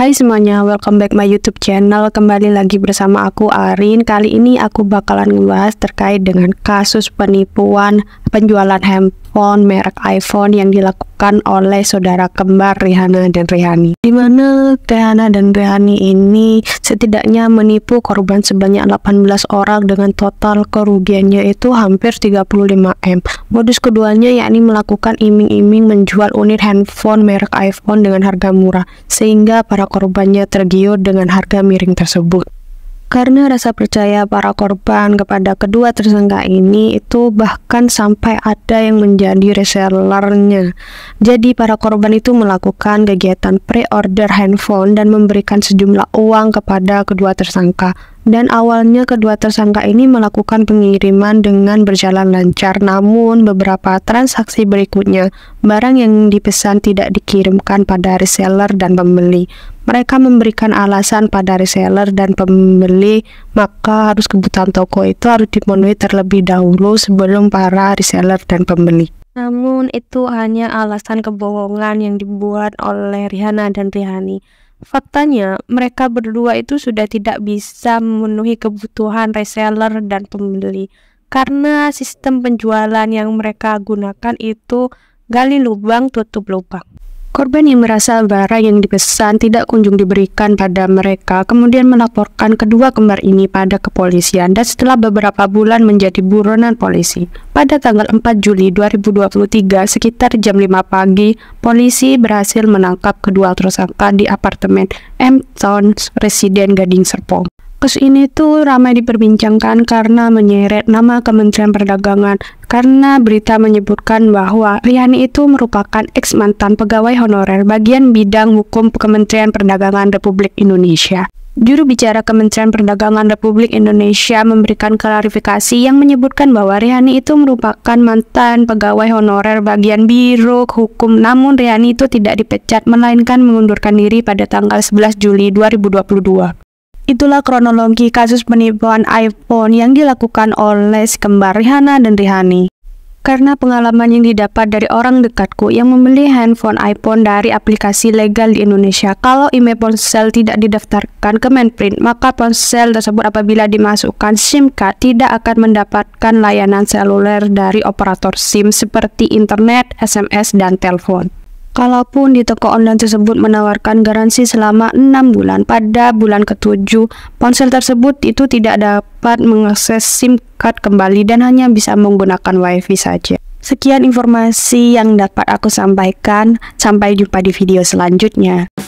Hai semuanya, welcome back my YouTube channel. Kembali lagi bersama aku Arin. Kali ini aku bakalan ngebahas terkait dengan kasus penipuan penjualan handphone merek iPhone yang dilakukan oleh saudara kembar Rihanna dan Rihani. Di mana Rihanna dan Rihani ini setidaknya menipu korban sebanyak 18 orang dengan total kerugiannya itu hampir 35M. Modus keduanya yakni melakukan iming-iming menjual unit handphone merek iPhone dengan harga murah sehingga para korbannya tergiur dengan harga miring tersebut. Karena rasa percaya para korban kepada kedua tersangka ini itu bahkan sampai ada yang menjadi resellernya. Jadi para korban itu melakukan kegiatan pre-order handphone dan memberikan sejumlah uang kepada kedua tersangka dan awalnya kedua tersangka ini melakukan pengiriman dengan berjalan lancar namun beberapa transaksi berikutnya barang yang dipesan tidak dikirimkan pada reseller dan pembeli mereka memberikan alasan pada reseller dan pembeli maka harus kebutuhan toko itu harus dipenuhi terlebih dahulu sebelum para reseller dan pembeli namun itu hanya alasan kebohongan yang dibuat oleh Rihanna dan Rihani Faktanya, mereka berdua itu sudah tidak bisa memenuhi kebutuhan reseller dan pembeli karena sistem penjualan yang mereka gunakan itu gali lubang tutup lubang. Korban yang merasa barang yang dipesan tidak kunjung diberikan pada mereka kemudian melaporkan kedua kembar ini pada kepolisian dan setelah beberapa bulan menjadi buronan polisi. Pada tanggal 4 Juli 2023 sekitar jam 5 pagi, polisi berhasil menangkap kedua tersangka di apartemen M Towns Residen Gading Serpong. Kasus ini tuh ramai diperbincangkan karena menyeret nama Kementerian Perdagangan karena berita menyebutkan bahwa Riani itu merupakan eks mantan pegawai honorer bagian bidang hukum Kementerian Perdagangan Republik Indonesia. Juru bicara Kementerian Perdagangan Republik Indonesia memberikan klarifikasi yang menyebutkan bahwa Riani itu merupakan mantan pegawai honorer bagian Biro Hukum. Namun Riani itu tidak dipecat melainkan mengundurkan diri pada tanggal 11 Juli 2022. Itulah kronologi kasus penipuan iPhone yang dilakukan oleh si kembar Rihanna dan Rihani. Karena pengalaman yang didapat dari orang dekatku yang membeli handphone iPhone dari aplikasi legal di Indonesia, kalau IMEI ponsel tidak didaftarkan ke Mainprint, maka ponsel tersebut apabila dimasukkan SIM card tidak akan mendapatkan layanan seluler dari operator SIM seperti internet, SMS, dan telepon. Kalaupun di toko online tersebut menawarkan garansi selama enam bulan, pada bulan ketujuh ponsel tersebut itu tidak dapat mengakses SIM card kembali dan hanya bisa menggunakan WiFi saja. Sekian informasi yang dapat aku sampaikan. Sampai jumpa di video selanjutnya.